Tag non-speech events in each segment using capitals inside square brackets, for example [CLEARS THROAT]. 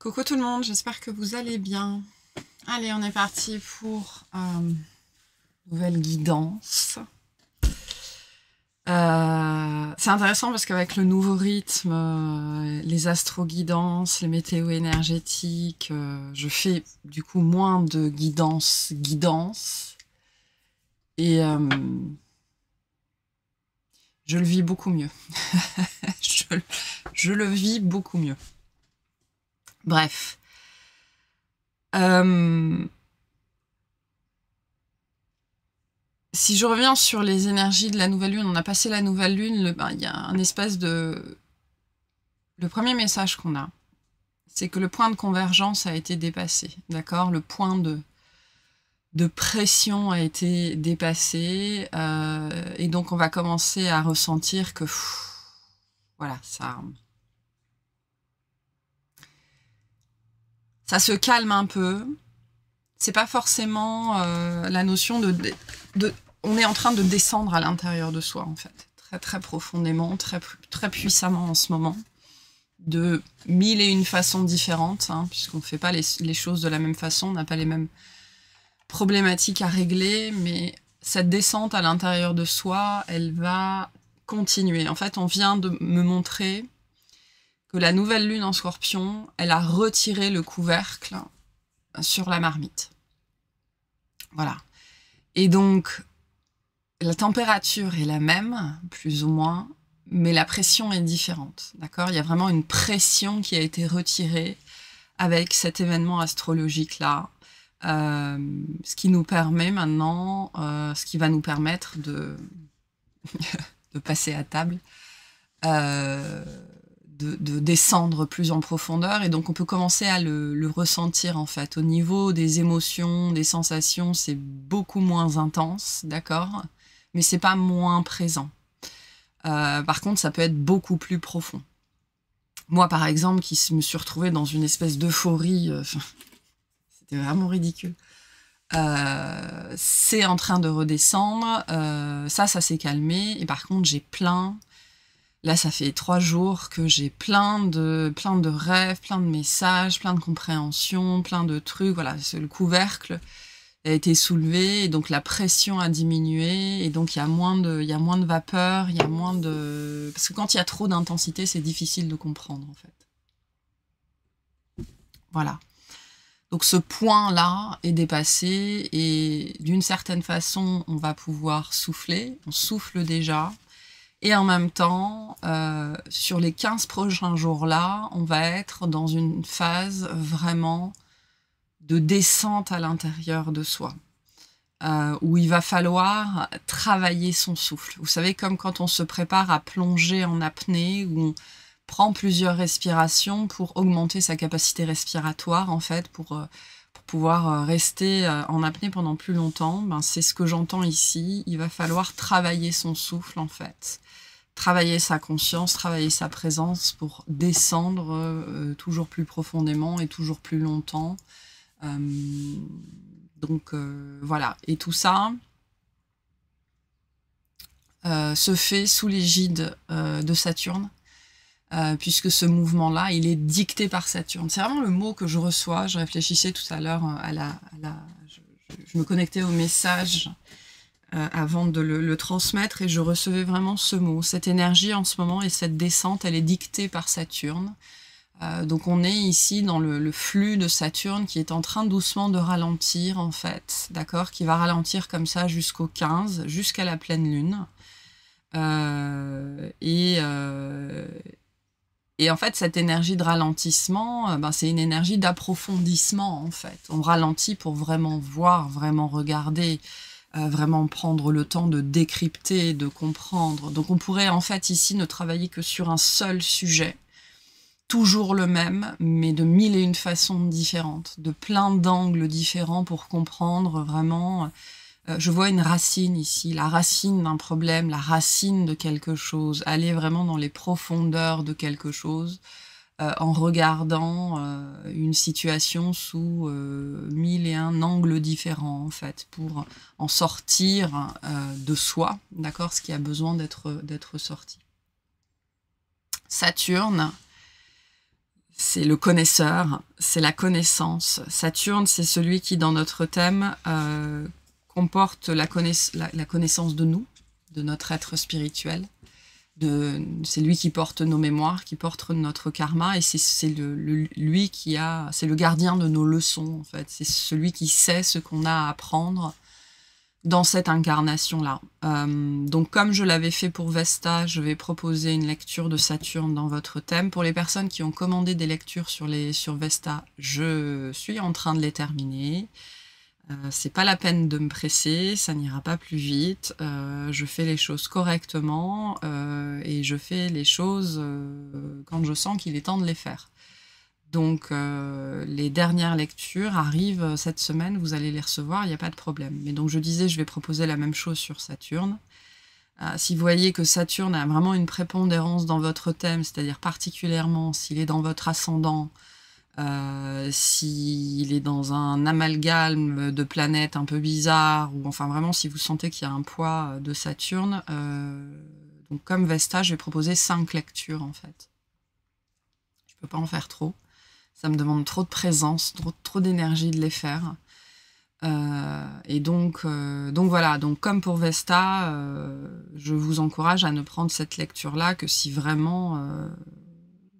Coucou tout le monde, j'espère que vous allez bien. Allez, on est parti pour euh, nouvelle guidance. Euh, c'est intéressant parce qu'avec le nouveau rythme, euh, les astro-guidances, les météo énergétiques, euh, je fais du coup moins de guidance, guidance. Et je le vis beaucoup mieux. [LAUGHS] je le vis beaucoup mieux. Bref. Euh, si je reviens sur les énergies de la nouvelle lune, on a passé la nouvelle lune, ben, il y a un espèce de... Le premier message qu'on a, c'est que le point de convergence a été dépassé, d'accord Le point de, de pression a été dépassé, euh, et donc on va commencer à ressentir que... voilà, ça... ça se calme un peu. C'est pas forcément euh, la notion de, On est en train de descendre à l'intérieur de soi, en fait, très très profondément, très, très puissamment en ce moment, de mille et une façons différentes, hein, puisqu'on ne fait pas les, choses de la même façon, on n'a pas les mêmes problématiques à régler, mais cette descente à l'intérieur de soi, elle va continuer. En fait, on vient de me montrer que la nouvelle lune en scorpion, elle a retiré le couvercle sur la marmite. Voilà. Et donc, la température est la même, plus ou moins, mais la pression est différente. D'accord Il y a vraiment une pression qui a été retirée avec cet événement astrologique-là, euh, ce qui nous permet maintenant, euh, ce qui va nous permettre de, [LAUGHS] de passer à table. Euh, de, descendre plus en profondeur et donc on peut commencer à le, ressentir en fait au niveau des émotions, des sensations, c'est beaucoup moins intense, d'accord, mais c'est pas moins présent. Euh, par contre, ça peut être beaucoup plus profond. Moi, par exemple, qui me suis retrouvée dans une espèce d'euphorie, euh, [LAUGHS] c'était vraiment ridicule. Euh, c'est en train de redescendre, ça, ça s'est calmé, et par contre, j'ai plein Là, ça fait trois jours que j'ai plein de, plein de rêves, plein de messages, plein de compréhensions, plein de trucs. Voilà, le couvercle a été soulevé et donc la pression a diminué et donc il y a moins de, il y a moins de vapeur, il y a moins de... Parce que quand il y a trop d'intensité, c'est difficile de comprendre en fait. Voilà. Donc ce point-là est dépassé et d'une certaine façon, on va pouvoir souffler. On souffle déjà, et en même temps, euh, sur les 15 prochains jours-là, on va être dans une phase vraiment de descente à l'intérieur de soi, euh, où il va falloir travailler son souffle. Vous savez, comme quand on se prépare à plonger en apnée, où on prend plusieurs respirations pour augmenter sa capacité respiratoire, en fait, pour... Euh, pouvoir rester en apnée pendant plus longtemps, ben c'est ce que j'entends ici. Il va falloir travailler son souffle en fait travailler sa conscience, travailler sa présence pour descendre euh, euh, toujours plus profondément et toujours plus longtemps. Euh, donc voilà, et tout ça se fait sous l'égide de Saturne, puisque ce mouvement-là, il est dicté par Saturne. C'est vraiment le mot que je reçois, je réfléchissais tout à l'heure à la... je, me connectais au message euh, avant de le, transmettre et je recevais vraiment ce mot. Cette énergie en ce moment et cette descente, elle est dictée par Saturne. Euh, donc on est ici dans le, flux de Saturne qui est en train doucement de ralentir en fait, d'accord Qui va ralentir comme ça jusqu'au 15, jusqu'à la pleine lune. Euh, et, et en fait, cette énergie de ralentissement, ben, c'est une énergie d'approfondissement en fait. On ralentit pour vraiment voir, vraiment regarder, vraiment prendre le temps de décrypter, de comprendre. Donc on pourrait en fait ici ne travailler que sur un seul sujet, toujours le même, mais de mille et une façons différentes, de plein d'angles différents pour comprendre vraiment. Euh, je vois une racine ici, la racine d'un problème, la racine de quelque chose, aller vraiment dans les profondeurs de quelque chose euh, en regardant euh, une situation sous euh, mille et un angles différents, en fait, pour en sortir de soi, d'accord, ce qui a besoin d'être sorti. Saturne, c'est le connaisseur, c'est la connaissance. Saturne, c'est celui qui, dans notre thème, comporte la connaissance de nous, de notre être spirituel c'est lui qui porte nos mémoires, qui porte notre karma, et c'est le, lui qui a, c'est le gardien de nos leçons en fait. C'est celui qui sait ce qu'on a à apprendre dans cette incarnation-là. Euh, donc comme je l'avais fait pour Vesta, je vais proposer une lecture de Saturne dans votre thème. Pour les personnes qui ont commandé des lectures sur, les, sur Vesta, je suis en train de les terminer. Euh, c'est pas la peine de me presser, ça n'ira pas plus vite. Euh, je fais les choses correctement euh, et je fais les choses quand je sens qu'il est temps de les faire. Donc les dernières lectures arrivent cette semaine, vous allez les recevoir, il n'y a pas de problème. Mais donc je disais, je vais proposer la même chose sur Saturne. si vous voyez que Saturne a vraiment une prépondérance dans votre thème, c'est-à-dire particulièrement s'il est dans votre ascendant, euh, s'il est dans un amalgame de planètes un peu bizarre, ou enfin vraiment si vous sentez qu'il y a un poids euh, de Saturne. Euh, donc comme Vesta, je vais proposer cinq lectures en fait. Je ne peux pas en faire trop. Ça me demande trop de présence, trop, d'énergie de les faire. et donc, donc voilà, donc comme pour Vesta, je vous encourage à ne prendre cette lecture-là que si vraiment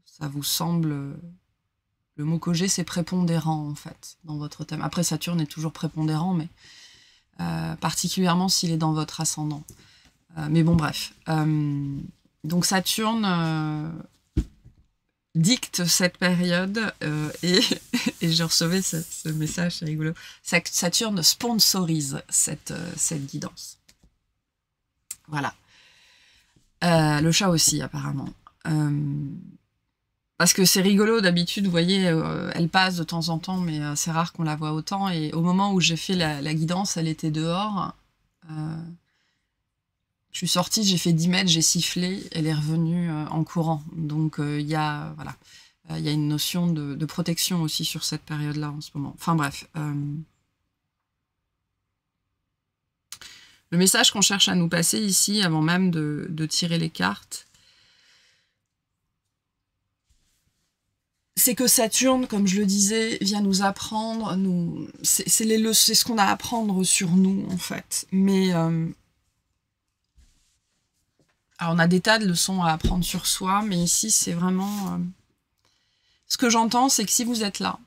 ça vous semble le mot cogé, c'est prépondérant, en fait, dans votre thème. Après, Saturne est toujours prépondérant, mais euh, particulièrement s'il est dans votre ascendant. Euh, mais bon, bref. Euh, donc, Saturne dicte cette période et, [LAUGHS] et, je recevais ce, message, c'est rigolo. Saturne sponsorise cette, cette guidance. Voilà. le chat aussi, apparemment. Parce que c'est rigolo, d'habitude, vous voyez, euh, elle passe de temps en temps, mais euh, c'est rare qu'on la voit autant. Et au moment où j'ai fait la, guidance, elle était dehors. Euh, je suis sortie, j'ai fait 10 mètres, j'ai sifflé, elle est revenue en courant. Donc il y a voilà, il y a une notion de, protection aussi sur cette période-là en ce moment. Enfin bref. Le message qu'on cherche à nous passer ici, avant même de tirer les cartes, c'est que Saturne, comme je le disais, vient nous apprendre, nous, c'est ce qu'on a à apprendre sur nous, en fait. Mais euh, alors on a des tas de leçons à apprendre sur soi, mais ici, c'est vraiment... Euh, ce que j'entends, c'est que si vous êtes là,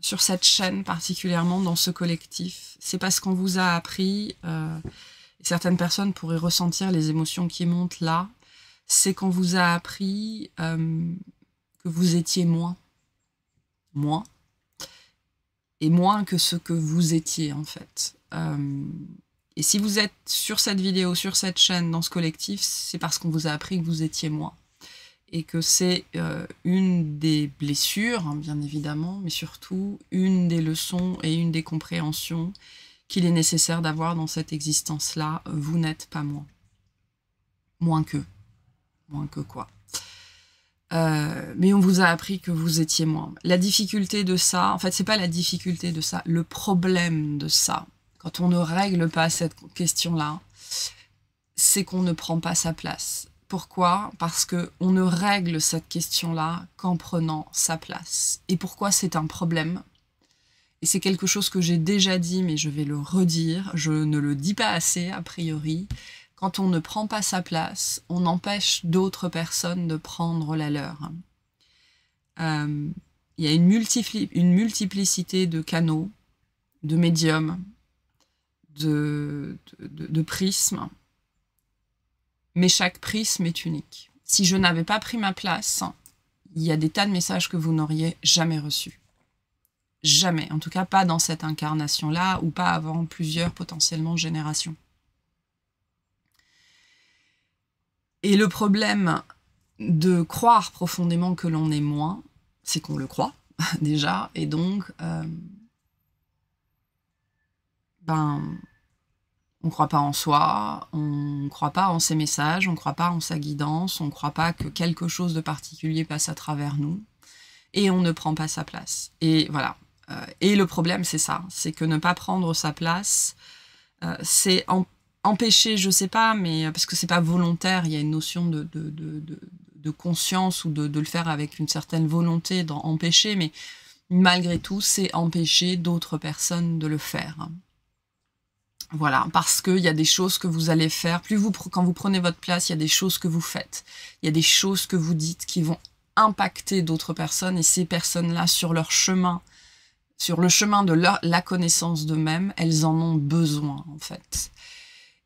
sur cette chaîne particulièrement, dans ce collectif, c'est parce qu'on vous a appris, euh, certaines personnes pourraient ressentir les émotions qui montent là, c'est qu'on vous a appris euh, que vous étiez moins. Moins. Et moins que ce que vous étiez, en fait. Euh, et si vous êtes sur cette vidéo, sur cette chaîne, dans ce collectif, c'est parce qu'on vous a appris que vous étiez moins. Et que c'est euh, une des blessures, hein, bien évidemment, mais surtout une des leçons et une des compréhensions qu'il est nécessaire d'avoir dans cette existence-là. Vous n'êtes pas moins. Moins que. Moins que quoi. Euh, mais on vous a appris que vous étiez moins. La difficulté de ça, en fait, c'est pas la difficulté de ça, le problème de ça, quand on ne règle pas cette question-là, c'est qu'on ne prend pas sa place. Pourquoi Parce qu'on ne règle cette question-là qu'en prenant sa place. Et pourquoi c'est un problème Et c'est quelque chose que j'ai déjà dit, mais je vais le redire. Je ne le dis pas assez, a priori. Quand on ne prend pas sa place, on empêche d'autres personnes de prendre la leur. Euh, il y a une, multiplicité de canaux, de médiums, de, de, prismes, mais chaque prisme est unique. Si je n'avais pas pris ma place, il y a des tas de messages que vous n'auriez jamais reçus. Jamais, en tout cas pas dans cette incarnation-là ou pas avant plusieurs potentiellement générations. Et le problème de croire profondément que l'on est moins, c'est qu'on le croit [LAUGHS] déjà, et donc, euh, ben, on ne croit pas en soi, on ne croit pas en ses messages, on ne croit pas en sa guidance, on ne croit pas que quelque chose de particulier passe à travers nous, et on ne prend pas sa place. Et voilà. Euh, et le problème, c'est ça, c'est que ne pas prendre sa place, euh, c'est en empêcher, je sais pas, mais euh, parce que c'est pas volontaire, il y a une notion de, de, conscience ou de, le faire avec une certaine volonté d'empêcher, mais malgré tout, c'est empêcher d'autres personnes de le faire. Voilà, parce qu'il y a des choses que vous allez faire. Plus vous, quand vous prenez votre place, il y a des choses que vous faites. Il y a des choses que vous dites qui vont impacter d'autres personnes et ces personnes-là sur leur chemin, sur le chemin de leur, la connaissance d'eux-mêmes, elles en ont besoin en fait.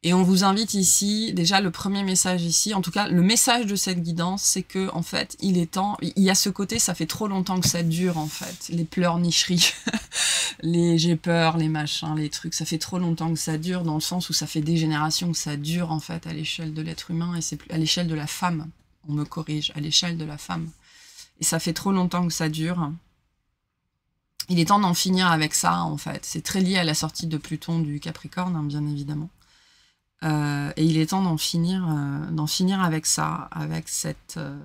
Et on vous invite ici, déjà le premier message ici, en tout cas le message de cette guidance, c'est que en fait il est temps, il y a ce côté, ça fait trop longtemps que ça dure en fait, les pleurnicheries, [LAUGHS] les j'ai peur, les machins, les trucs, ça fait trop longtemps que ça dure dans le sens où ça fait des générations que ça dure en fait à l'échelle de l'être humain et c'est à l'échelle de la femme, on me corrige, à l'échelle de la femme. Et ça fait trop longtemps que ça dure. Il est temps d'en finir avec ça en fait, c'est très lié à la sortie de Pluton du Capricorne hein, bien évidemment. Euh, et il est temps d'en finir, euh, finir avec ça, avec cette, euh,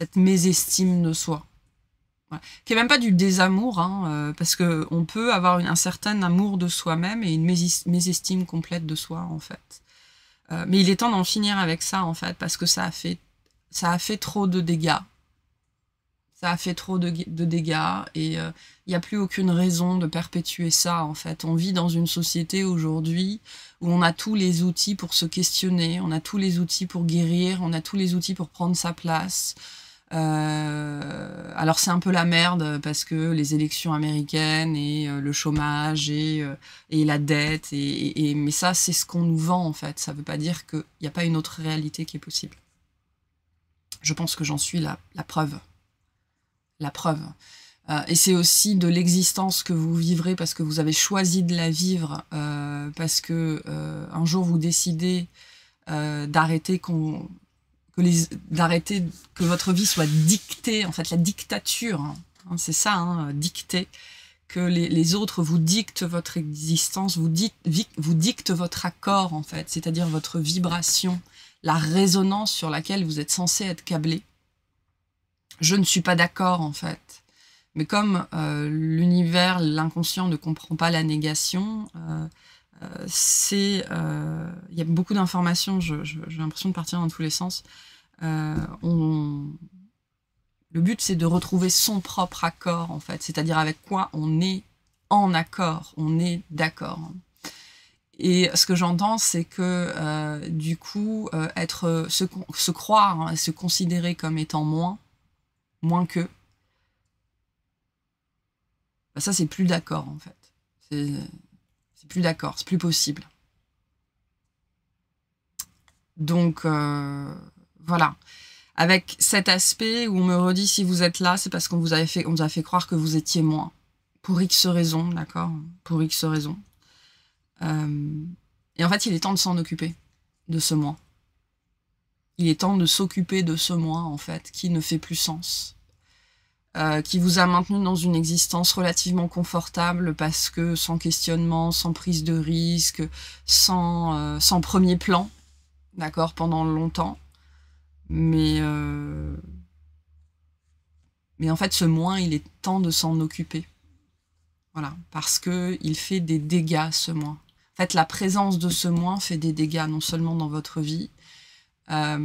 cette mésestime de soi. Qui n'est même pas du désamour, hein, parce qu'on peut avoir un certain amour de soi-même et une mésestime complète de soi, en fait. mais il est temps d'en finir avec ça, en fait, parce que ça a fait, ça a fait trop de dégâts ça a fait trop de, dégâts et euh, il n'y a plus aucune raison de perpétuer ça en fait. On vit dans une société aujourd'hui où on a tous les outils pour se questionner, on a tous les outils pour guérir, on a tous les outils pour prendre sa place. Euh, alors c'est un peu la merde parce que les élections américaines et euh, le chômage et, la dette, et, mais ça c'est ce qu'on nous vend en fait. Ça ne veut pas dire qu'il n'y a pas une autre réalité qui est possible. Je pense que j'en suis la preuve la preuve. Euh, et c'est aussi de l'existence que vous vivrez parce que vous avez choisi de la vivre, euh, parce que euh, un jour vous décidez d'arrêter que votre vie soit dictée en fait la dictature hein. Hein, c'est ça hein, dictée que les, autres vous dictent votre existence vous vous dictent votre accord en fait c'est-à-dire votre vibration la résonance sur laquelle vous êtes censé être câblé je ne suis pas d'accord en fait. Mais comme euh, l'univers, l'inconscient ne comprend pas la négation, euh, euh, c'est il y a beaucoup d'informations. J'ai l'impression de partir dans tous les sens. le but, c'est de retrouver son propre accord en fait, c'est-à-dire avec quoi on est en accord, on est d'accord. Et ce que j'entends, c'est que du coup, être se, se croire, hein, et se considérer comme étant moins, moins que, bah, ça c'est plus d'accord en fait. C'est plus d'accord, c'est plus possible. Donc euh, voilà. Avec cet aspect où on me redit si vous êtes là, c'est parce qu'on vous vous a fait croire que vous étiez moi. Pour X raisons, d'accord Pour X raisons. Euh, et en fait, il est temps de s'en occuper, de ce moi. Il est temps de s'occuper de ce moi, en fait, qui ne fait plus sens. Euh, qui vous a maintenu dans une existence relativement confortable parce que sans questionnement, sans prise de risque, sans, euh, sans premier plan, d'accord, pendant longtemps. Mais, euh, mais en fait, ce moi, il est temps de s'en occuper. Voilà, parce que il fait des dégâts, ce moi. En fait, la présence de ce moi fait des dégâts non seulement dans votre vie, euh,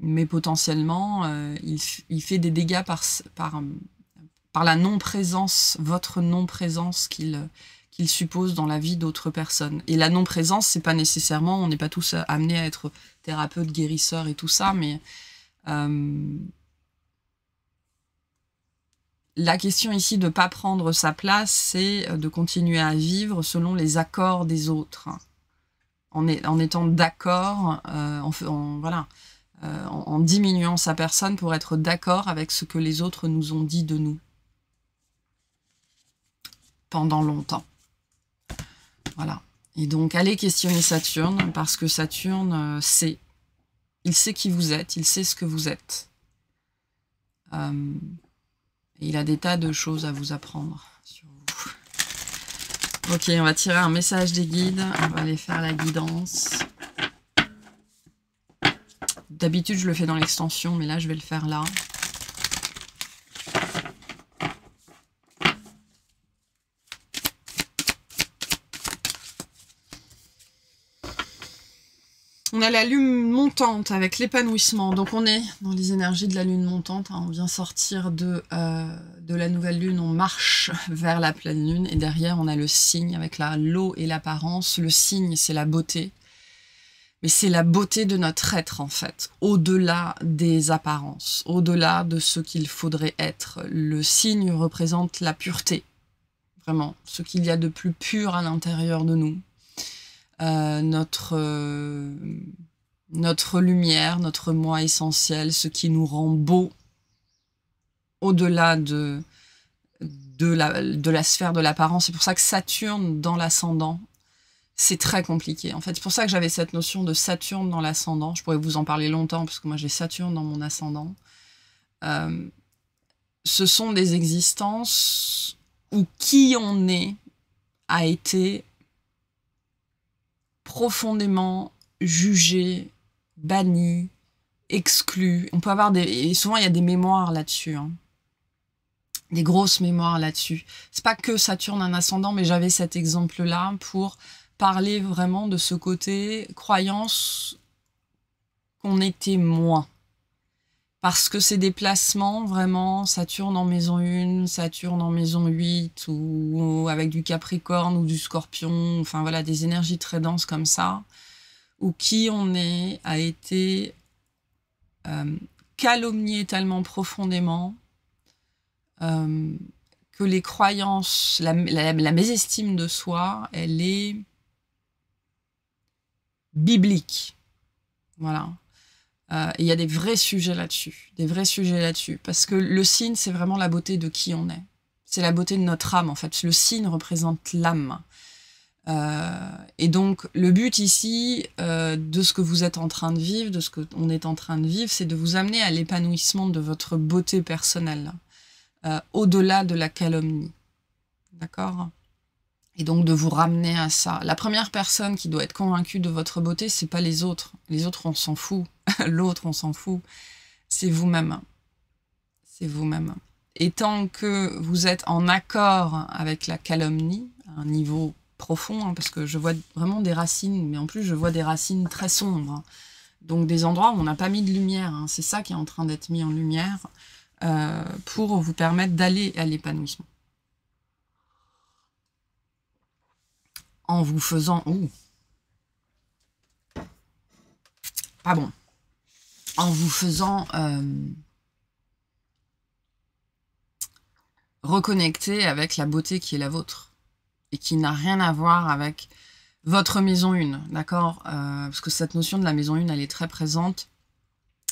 mais potentiellement, euh, il, fait des dégâts par, euh, la non-présence, votre non-présence qu'il suppose dans la vie d'autres personnes. Et la non-présence, c'est pas nécessairement, on n'est pas tous amenés à être thérapeute, guérisseurs et tout ça, mais la question ici de ne pas prendre sa place, c'est de continuer à vivre selon les accords des autres en, étant d'accord, euh, en, voilà, euh, en, diminuant sa personne pour être d'accord avec ce que les autres nous ont dit de nous pendant longtemps. Voilà. Et donc, allez questionner Saturne, parce que Saturne euh, sait. Il sait qui vous êtes, il sait ce que vous êtes. il a des tas de choses à vous apprendre. Ok, on va tirer un message des guides. On va aller faire la guidance. D'habitude, je le fais dans l'extension, mais là, je vais le faire là. on a la lune montante avec l'épanouissement. Donc on est dans les énergies de la lune montante. Hein. On vient sortir de, euh, de la nouvelle lune, on marche vers la pleine lune. Et derrière, on a le signe avec l'eau et l'apparence. Le signe, c'est la beauté. Mais c'est la beauté de notre être, en fait, au-delà des apparences, au-delà de ce qu'il faudrait être. Le signe représente la pureté, vraiment, ce qu'il y a de plus pur à l'intérieur de nous, euh, notre, euh, notre lumière, notre moi essentiel, ce qui nous rend beau au-delà de, de, la, de la sphère de l'apparence. C'est pour ça que Saturne dans l'ascendant, c'est très compliqué. En fait, c'est pour ça que j'avais cette notion de Saturne dans l'ascendant. Je pourrais vous en parler longtemps, parce que moi j'ai Saturne dans mon ascendant. Euh, ce sont des existences où qui on est a été profondément jugé, banni, exclu. On peut avoir des... Et souvent, il y a des mémoires là-dessus. Hein. Des grosses mémoires là-dessus. C'est pas que Saturne un ascendant, mais j'avais cet exemple-là pour parler vraiment de ce côté croyance qu'on était moins parce que ces déplacements, vraiment Saturne en maison 1, Saturne en maison 8 ou, avec du Capricorne ou du Scorpion, enfin voilà des énergies très denses comme ça ou qui on est a été euh, calomnié tellement profondément euh, que les croyances, la, la, mésestime de soi, elle est biblique. Voilà. Euh, il y a des vrais sujets là-dessus, des vrais sujets là-dessus, parce que le signe, c'est vraiment la beauté de qui on est. C'est la beauté de notre âme, en fait. Le signe représente l'âme. Euh, et donc, le but ici euh, de ce que vous êtes en train de vivre, de ce qu'on est en train de vivre, c'est de vous amener à l'épanouissement de votre beauté personnelle, au-delà de la calomnie. D'accord et donc de vous ramener à ça. La première personne qui doit être convaincue de votre beauté, c'est pas les autres. Les autres, on s'en fout. [LAUGHS] L'autre, on s'en fout. C'est vous-même. C'est vous-même. Et tant que vous êtes en accord avec la calomnie, à un niveau profond, hein, parce que je vois vraiment des racines, mais en plus je vois des racines très sombres. Donc des endroits où on n'a pas mis de lumière. Hein. C'est ça qui est en train d'être mis en lumière euh, pour vous permettre d'aller à l'épanouissement. en vous faisant... ou Pas bon. En vous faisant euh, reconnecter avec la beauté qui est la vôtre et qui n'a rien à voir avec votre maison une, d'accord euh, Parce que cette notion de la maison une, elle est très présente.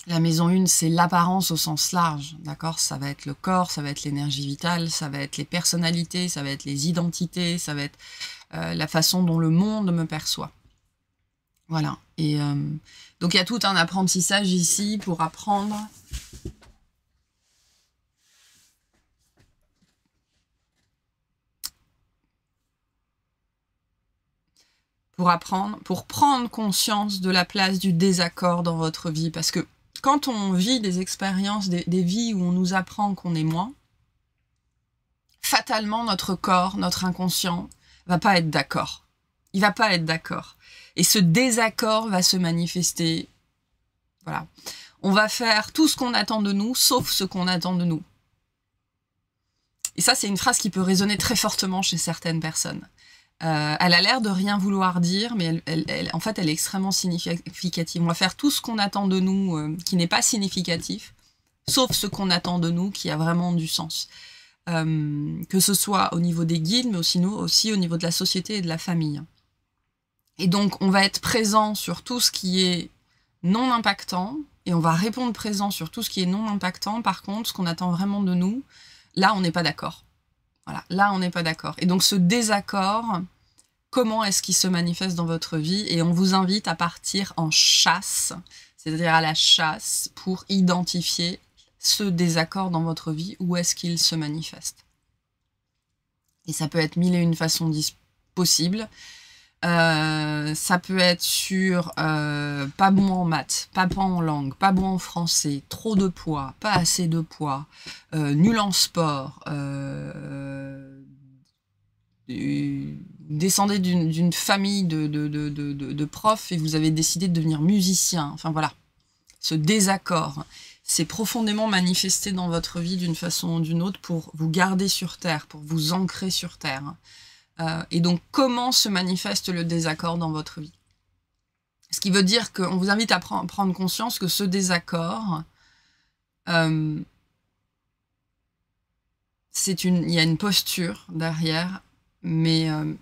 La maison une, c'est l'apparence au sens large, d'accord Ça va être le corps, ça va être l'énergie vitale, ça va être les personnalités, ça va être les identités, ça va être euh, la façon dont le monde me perçoit. Voilà. Et euh, donc il y a tout un apprentissage ici pour apprendre. Pour apprendre, pour prendre conscience de la place du désaccord dans votre vie. Parce que quand on vit des expériences, des vies où on nous apprend qu'on est moins, fatalement notre corps, notre inconscient, va pas être d'accord. Il va pas être d'accord. Et ce désaccord va se manifester. Voilà. On va faire tout ce qu'on attend de nous, sauf ce qu'on attend de nous. Et ça, c'est une phrase qui peut résonner très fortement chez certaines personnes. Euh, elle a l'air de rien vouloir dire, mais en fait, elle est extrêmement significative. On va faire tout ce qu'on attend de nous euh, qui n'est pas significatif, sauf ce qu'on attend de nous qui a vraiment du sens. Euh, que ce soit au niveau des guides, mais aussi, nous, aussi au niveau de la société et de la famille. Et donc, on va être présent sur tout ce qui est non impactant, et on va répondre présent sur tout ce qui est non impactant. Par contre, ce qu'on attend vraiment de nous, là, on n'est pas d'accord. Voilà, là, on n'est pas d'accord. Et donc, ce désaccord, comment est-ce qu'il se manifeste dans votre vie Et on vous invite à partir en chasse, c'est-à-dire à la chasse pour identifier ce désaccord dans votre vie, où est-ce qu'il se manifeste. Et ça peut être mille et une façons possibles. Euh, ça peut être sur euh, pas bon en maths, pas bon en langue, pas bon en français, trop de poids, pas assez de poids, euh, nul en sport, descendez d'une famille de, de, profs et vous avez décidé de devenir musicien. Enfin voilà, ce désaccord c'est profondément manifesté dans votre vie d'une façon ou d'une autre pour vous garder sur Terre, pour vous ancrer sur Terre. Euh, et donc, comment se manifeste le désaccord dans votre vie Ce qui veut dire qu'on vous invite à prendre conscience que ce désaccord, euh, c'est une, il y a une posture derrière, mais euh,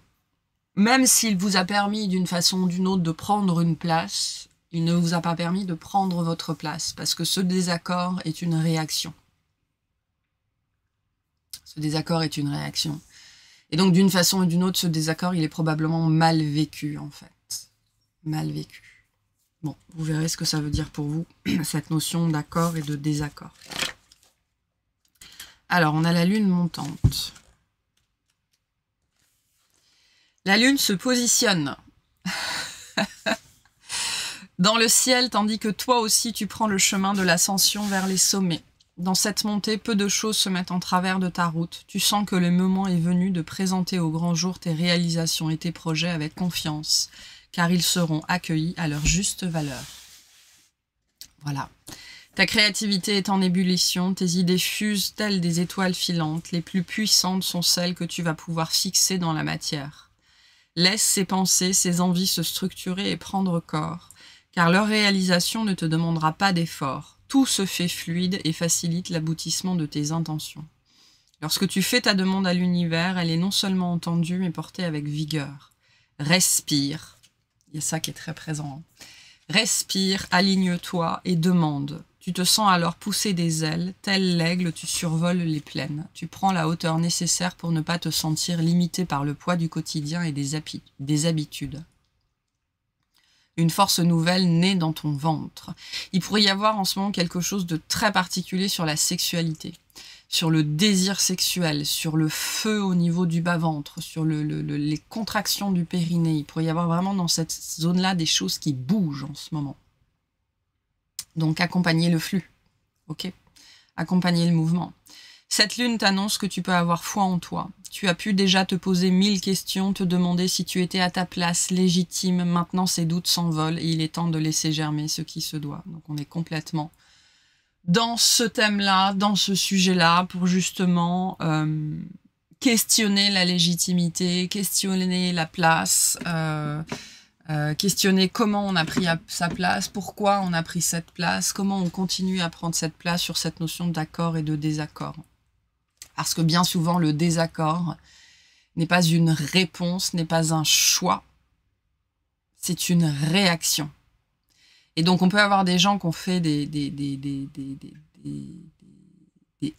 même s'il vous a permis d'une façon ou d'une autre de prendre une place, il ne vous a pas permis de prendre votre place, parce que ce désaccord est une réaction. Ce désaccord est une réaction. Et donc, d'une façon ou d'une autre, ce désaccord, il est probablement mal vécu, en fait. Mal vécu. Bon, vous verrez ce que ça veut dire pour vous, [CLEARS THROAT] cette notion d'accord et de désaccord. Alors, on a la lune montante. La lune se positionne. [LAUGHS] dans le ciel, tandis que toi aussi tu prends le chemin de l'ascension vers les sommets. Dans cette montée, peu de choses se mettent en travers de ta route. Tu sens que le moment est venu de présenter au grand jour tes réalisations et tes projets avec confiance, car ils seront accueillis à leur juste valeur. Voilà. Ta créativité est en ébullition, tes idées fusent telles des étoiles filantes, les plus puissantes sont celles que tu vas pouvoir fixer dans la matière. Laisse ces pensées, ces envies se structurer et prendre corps car leur réalisation ne te demandera pas d'effort. Tout se fait fluide et facilite l'aboutissement de tes intentions. Lorsque tu fais ta demande à l'univers, elle est non seulement entendue, mais portée avec vigueur. Respire. Il y a ça qui est très présent. Hein. Respire, aligne-toi et demande. Tu te sens alors pousser des ailes, tel l'aigle, tu survoles les plaines. Tu prends la hauteur nécessaire pour ne pas te sentir limité par le poids du quotidien et des habitudes une force nouvelle née dans ton ventre. Il pourrait y avoir en ce moment quelque chose de très particulier sur la sexualité, sur le désir sexuel, sur le feu au niveau du bas-ventre, sur les contractions du périnée. Il pourrait y avoir vraiment dans cette zone-là des choses qui bougent en ce moment. Donc accompagner le flux, ok Accompagner le mouvement. Cette lune t'annonce que tu peux avoir foi en toi. Tu as pu déjà te poser mille questions, te demander si tu étais à ta place, légitime. Maintenant, ces doutes s'envolent et il est temps de laisser germer ce qui se doit. Donc, on est complètement dans ce thème-là, dans ce sujet-là, pour justement euh, questionner la légitimité, questionner la place, euh, euh, questionner comment on a pris sa place, pourquoi on a pris cette place, comment on continue à prendre cette place sur cette notion d'accord et de désaccord. Parce que bien souvent, le désaccord n'est pas une réponse, n'est pas un choix, c'est une réaction. Et donc, on peut avoir des gens qui ont fait des, des, des, des, des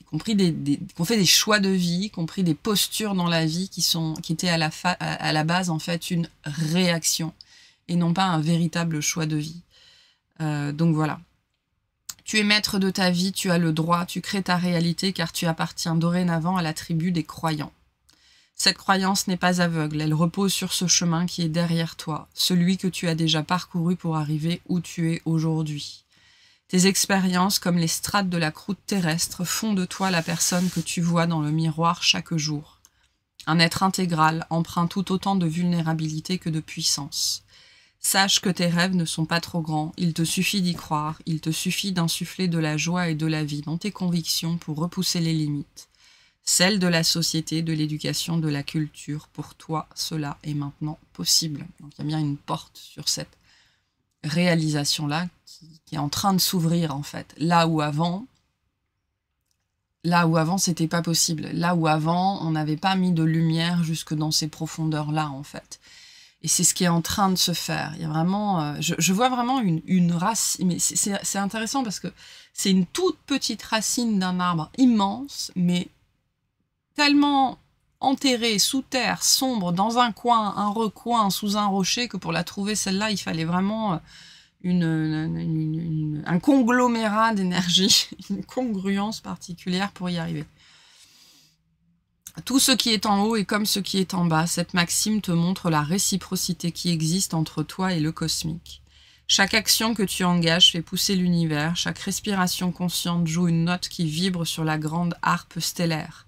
compris des, qu'on fait des choix de vie, pris des postures dans la vie qui sont qui étaient à la à la base en fait une réaction et non pas un véritable choix de vie. Euh, donc voilà. Tu es maître de ta vie, tu as le droit, tu crées ta réalité car tu appartiens dorénavant à la tribu des croyants. Cette croyance n'est pas aveugle, elle repose sur ce chemin qui est derrière toi, celui que tu as déjà parcouru pour arriver où tu es aujourd'hui. Tes expériences, comme les strates de la croûte terrestre, font de toi la personne que tu vois dans le miroir chaque jour. Un être intégral, empreint tout autant de vulnérabilité que de puissance. Sache que tes rêves ne sont pas trop grands, il te suffit d'y croire, il te suffit d'insuffler de la joie et de la vie dans tes convictions pour repousser les limites. Celles de la société, de l'éducation, de la culture, pour toi, cela est maintenant possible. il y a bien une porte sur cette réalisation-là qui, est en train de s'ouvrir en fait. Là où avant, là où avant c'était pas possible. Là où avant on n'avait pas mis de lumière jusque dans ces profondeurs-là en fait. Et c'est ce qui est en train de se faire. Il y a vraiment, euh, je, vois vraiment une, une race, mais c'est intéressant parce que c'est une toute petite racine d'un arbre immense, mais tellement enterrée sous terre, sombre, dans un coin, un recoin, sous un rocher, que pour la trouver, celle-là, il fallait vraiment euh, un conglomérat d'énergie, [LAUGHS] une congruence particulière pour y arriver. Tout ce qui est en haut est comme ce qui est en bas. Cette maxime te montre la réciprocité qui existe entre toi et le cosmique. Chaque action que tu engages fait pousser l'univers, chaque respiration consciente joue une note qui vibre sur la grande harpe stellaire.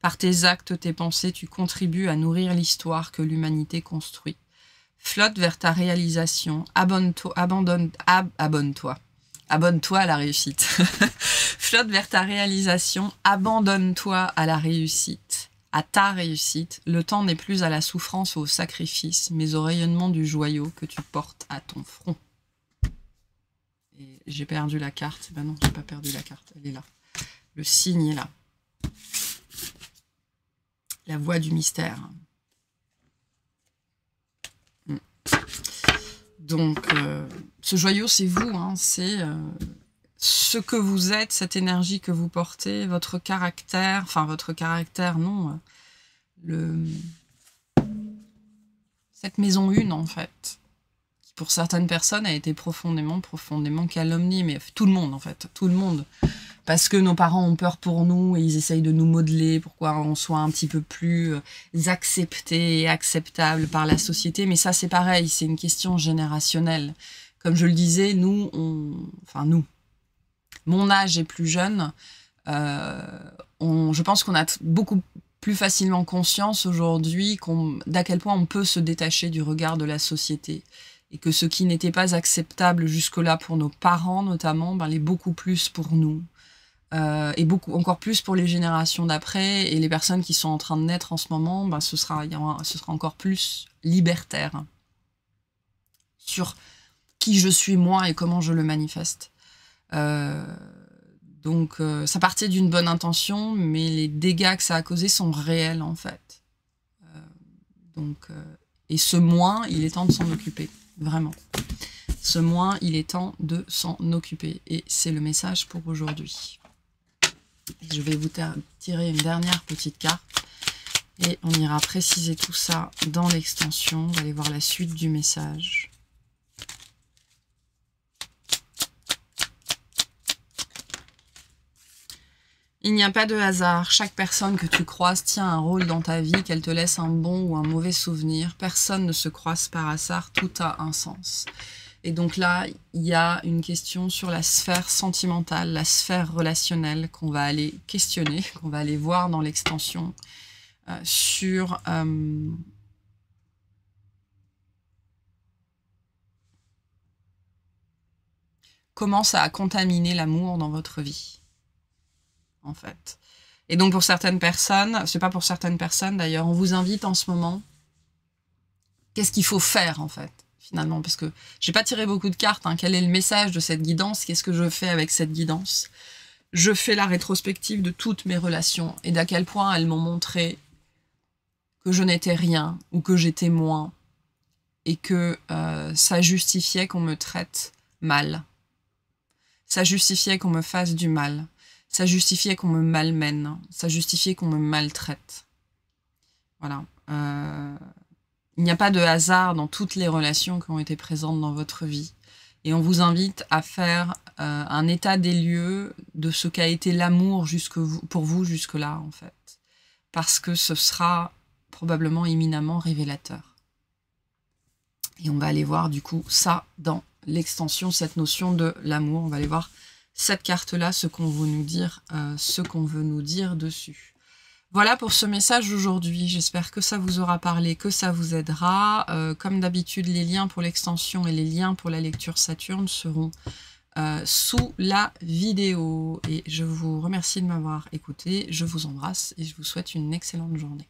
Par tes actes, tes pensées, tu contribues à nourrir l'histoire que l'humanité construit. Flotte vers ta réalisation, abonne-toi, abandonne, abonne-toi. Abonne-toi à la réussite. [LAUGHS] Flotte vers ta réalisation, abandonne-toi à la réussite à ta réussite, le temps n'est plus à la souffrance ou au sacrifice, mais au rayonnement du joyau que tu portes à ton front. Et j'ai perdu la carte. Ben non, j'ai pas perdu la carte. Elle est là. Le signe est là. La voix du mystère. Hmm. Donc, euh, ce joyau, c'est vous. Hein, c'est euh, ce que vous êtes, cette énergie que vous portez, votre caractère, enfin votre caractère, non, euh, le, cette maison une en fait, qui pour certaines personnes a été profondément, profondément calomnie, mais tout le monde en fait, tout le monde, parce que nos parents ont peur pour nous et ils essayent de nous modeler pour qu'on soit un petit peu plus euh, accepté et acceptables par la société, mais ça c'est pareil, c'est une question générationnelle. Comme je le disais, nous, on, enfin nous, mon âge est plus jeune, euh, je pense qu'on a beaucoup plus facilement conscience aujourd'hui d'à quel point on peut se détacher du regard de la société et que ce qui n'était pas acceptable jusque-là pour nos parents notamment, ben, l'est beaucoup plus pour nous. Euh, et beaucoup encore plus pour les générations d'après et les personnes qui sont en train de naître en ce moment, ben, ce, sera, ce sera encore plus libertaire sur qui je suis moi et comment je le manifeste. Euh, donc euh, ça partait d'une bonne intention, mais les dégâts que ça a causés sont réels en fait. Euh, donc, et ce moins, il est temps de s'en occuper, vraiment. Ce moins, il est temps de s'en occuper. Et c'est le message pour aujourd'hui. Je vais vous tirer une dernière petite carte. Et on ira préciser tout ça dans l'extension. Vous allez voir la suite du message. Il n'y a pas de hasard. Chaque personne que tu croises tient un rôle dans ta vie, qu'elle te laisse un bon ou un mauvais souvenir. Personne ne se croise par hasard. Tout a un sens. Et donc là, il y a une question sur la sphère sentimentale, la sphère relationnelle qu'on va aller questionner, [LAUGHS] qu'on va aller voir dans l'extension euh, sur euh, comment ça a contaminé l'amour dans votre vie en fait. Et donc pour certaines personnes, c'est pas pour certaines personnes d'ailleurs, on vous invite en ce moment. Qu'est-ce qu'il faut faire en fait finalement Parce que j'ai pas tiré beaucoup de cartes. Hein. Quel est le message de cette guidance Qu'est-ce que je fais avec cette guidance Je fais la rétrospective de toutes mes relations et d'à quel point elles m'ont montré que je n'étais rien ou que j'étais moins et que euh, ça justifiait qu'on me traite mal. Ça justifiait qu'on me fasse du mal ça justifiait qu'on me malmène, hein. ça justifiait qu'on me maltraite. Voilà. Euh, il n'y a pas de hasard dans toutes les relations qui ont été présentes dans votre vie. Et on vous invite à faire euh, un état des lieux de ce qu'a été l'amour jusque pour vous jusque-là, en fait. Parce que ce sera probablement éminemment révélateur. Et on va aller voir, du coup, ça dans l'extension, cette notion de l'amour. On va aller voir cette carte-là, ce qu'on veut nous dire, euh, ce qu'on veut nous dire dessus. Voilà pour ce message d'aujourd'hui. J'espère que ça vous aura parlé, que ça vous aidera. Euh, comme d'habitude, les liens pour l'extension et les liens pour la lecture Saturne seront euh, sous la vidéo. Et je vous remercie de m'avoir écouté. Je vous embrasse et je vous souhaite une excellente journée.